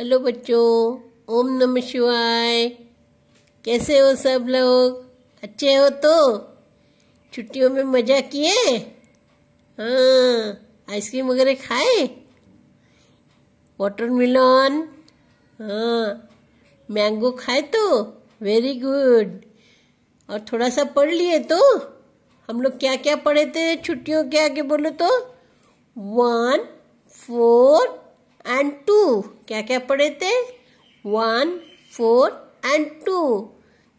hello बच्चों ओम नमः शिवाय कैसे हो सब लोग अच्छे हो तो छुट्टियों में मज़ा किए हाँ आइसक्रीम वगैरह खाए वाटर मिलन हाँ मैंगो खाए तो वेरी गुड और थोड़ा सा पढ़ लिए तो हम लोग क्या क्या पढ़े थे छुट्टियों के आगे बोलो तो वन फोर एंड टू क्या क्या पढ़े थे वन फोर एंड टू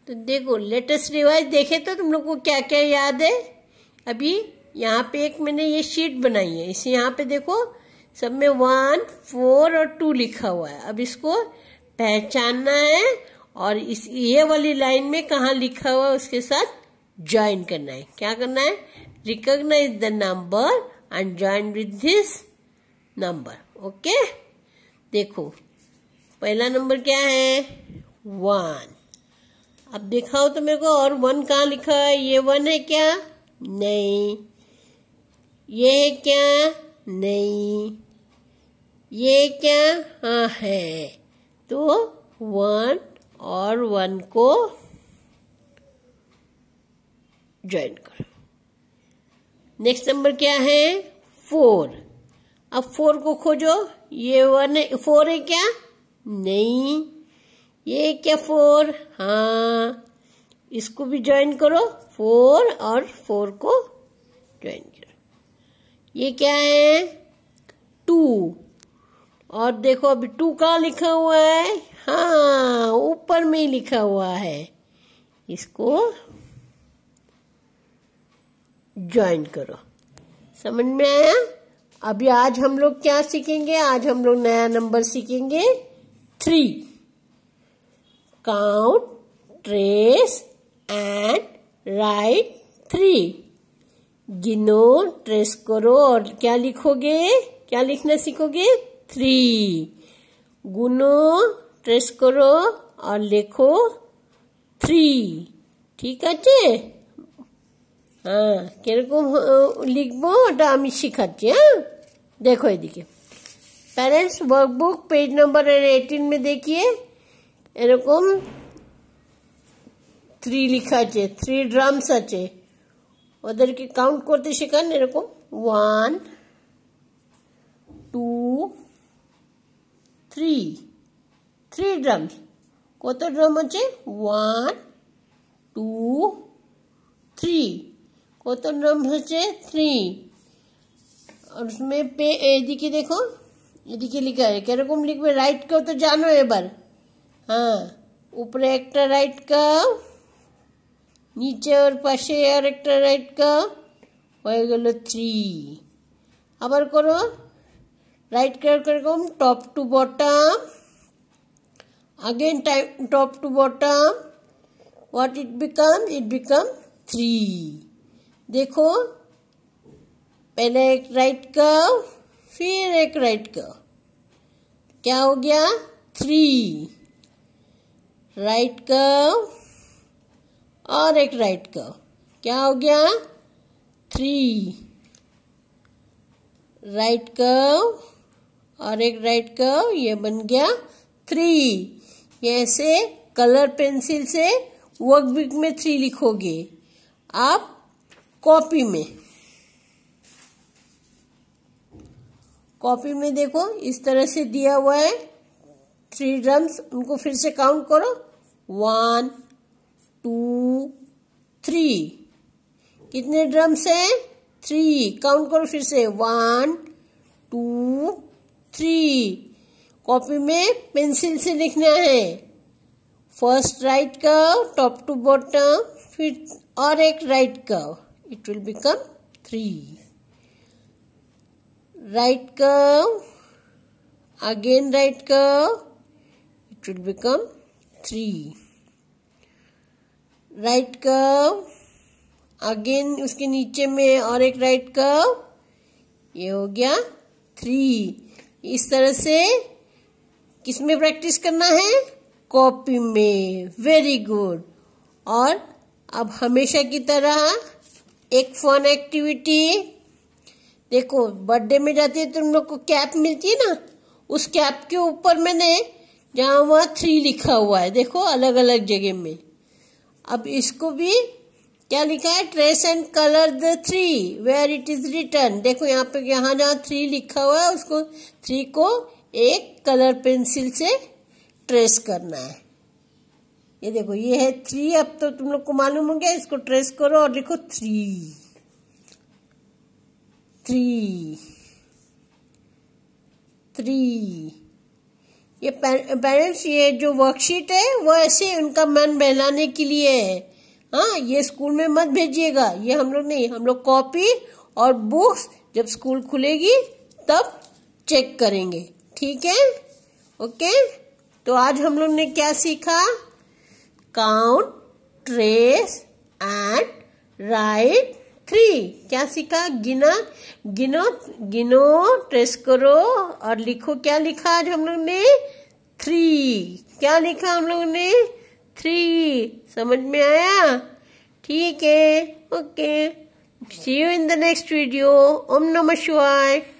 तो देखो लेटेस्ट रिवाइज देखे तो तुम लोग को क्या क्या याद है अभी यहाँ पे एक मैंने ये शीट बनाई है इसे यहाँ पे देखो सब में वन फोर और टू लिखा हुआ है अब इसको पहचानना है और इस ये वाली लाइन में कहा लिखा हुआ है उसके साथ ज्वाइन करना है क्या करना है recognise the number and join with this number okay देखो पहला नंबर क्या है वन अब दिखाओ तो मेरे को और वन कहा लिखा है ये वन है क्या नहीं ये है क्या नहीं ये क्या हाँ है तो वन और वन को ज्वाइन करो नेक्स्ट नंबर क्या है फोर अब फोर को खोजो ये वन है फोर है क्या नहीं ये क्या फोर हाँ इसको भी ज्वाइन करो फोर और फोर को ज्वाइन करो ये क्या है टू और देखो अभी टू कहा लिखा हुआ है हाँ ऊपर में ही लिखा हुआ है इसको ज्वाइन करो समझ में आया अभी आज हम लोग क्या सीखेंगे आज हम लोग नया नंबर सीखेंगे three count trace and write three गिनो ट्रेस करो और क्या लिखोगे क्या लिखना सीखोगे थ्री गुनो ट्रेस करो और लिखो थ्री ठीक है हाँ कम लिखबो ওটা शिखा দেখো এদিকে देखिए parents workbook page number eighteen মে দেখিয়ে এরকম থ্রি লেখা আছে থ্রি ড্রামস আছে ওদেরকে কাউন্ট করতে শেখান এরকম one two three three drums কত ড্রাম আছে ওয়ান টু থ্রি কত ড্রামস হচ্ছে থ্রি और उसमें पे এদিকে দেখো এদিকে লেখা है কেরকম লিখবে রাইট কার্ভ তো জানো এবার হ্যাঁ উপরে একটা রাইট কার্ভ নিচে ওর পাশে আর একটা রাইট কার্ভ হয়ে গেল থ্রি আবার করো রাইট কার্ভ কেরকম top to bottom again type top to bottom what it becomes it becomes 3 देखो पहले एक राइट कर्व फिर एक राइट कर्व क्या हो गया थ्री राइट कर्व और एक राइट कर्व क्या हो गया थ्री राइट कर्व और एक राइट कर्व ये बन गया थ्री ये ऐसे कलर पेंसिल से वर्कबुक में थ्री लिखोगे आप कॉपी में कॉपी में देखो इस तरह से दिया हुआ है थ्री ड्रम्स उनको फिर से काउंट करो वन टू थ्री कितने ड्रम्स हैं थ्री काउंट करो फिर से वन टू थ्री कॉपी में पेंसिल से लिखना है first right curve top to bottom फिर और एक right curve it will become three right curve again right curve it will become 3 right curve again उसके नीचे में और एक राइट कर्व ये हो गया थ्री इस तरह से किस में प्रैक्टिस करना है कॉपी में वेरी गुड और अब हमेशा की तरह एक फन एक्टिविटी देखो बर्थडे में जाती है तो तुम लोग को कैप मिलती है ना उस कैप के ऊपर मैंने जहाँ वहाँ थ्री लिखा हुआ है देखो अलग अलग जगह में अब इसको भी क्या लिखा है trace and colour the three where it is written देखो यहाँ पे यहाँ जहाँ थ्री लिखा हुआ है उसको थ्री को एक कलर पेंसिल से ट्रेस करना है ये देखो ये है थ्री अब तो तुम लोग को मालूम हो गया इसको ट्रेस करो और लिखो थ्री थ्री थ्री ये पेरेंट्स ये जो वर्कशीट है वो ऐसे उनका मन बहलाने के लिए है हाँ ये स्कूल में मत भेजिएगा ये हम लोग नहीं हम लोग कॉपी और बुक्स जब स्कूल खुलेगी तब चेक करेंगे ठीक है ओके तो आज हम लोग ने क्या सीखा count trace and write three क्या सीखा गिना गिनो गिनो ट्रेस करो और लिखो क्या लिखा आज हम लोग ने थ्री क्या लिखा हम लोग ने थ्री समझ में आया ठीक है okay see you in the next video ओम नमः शिवाय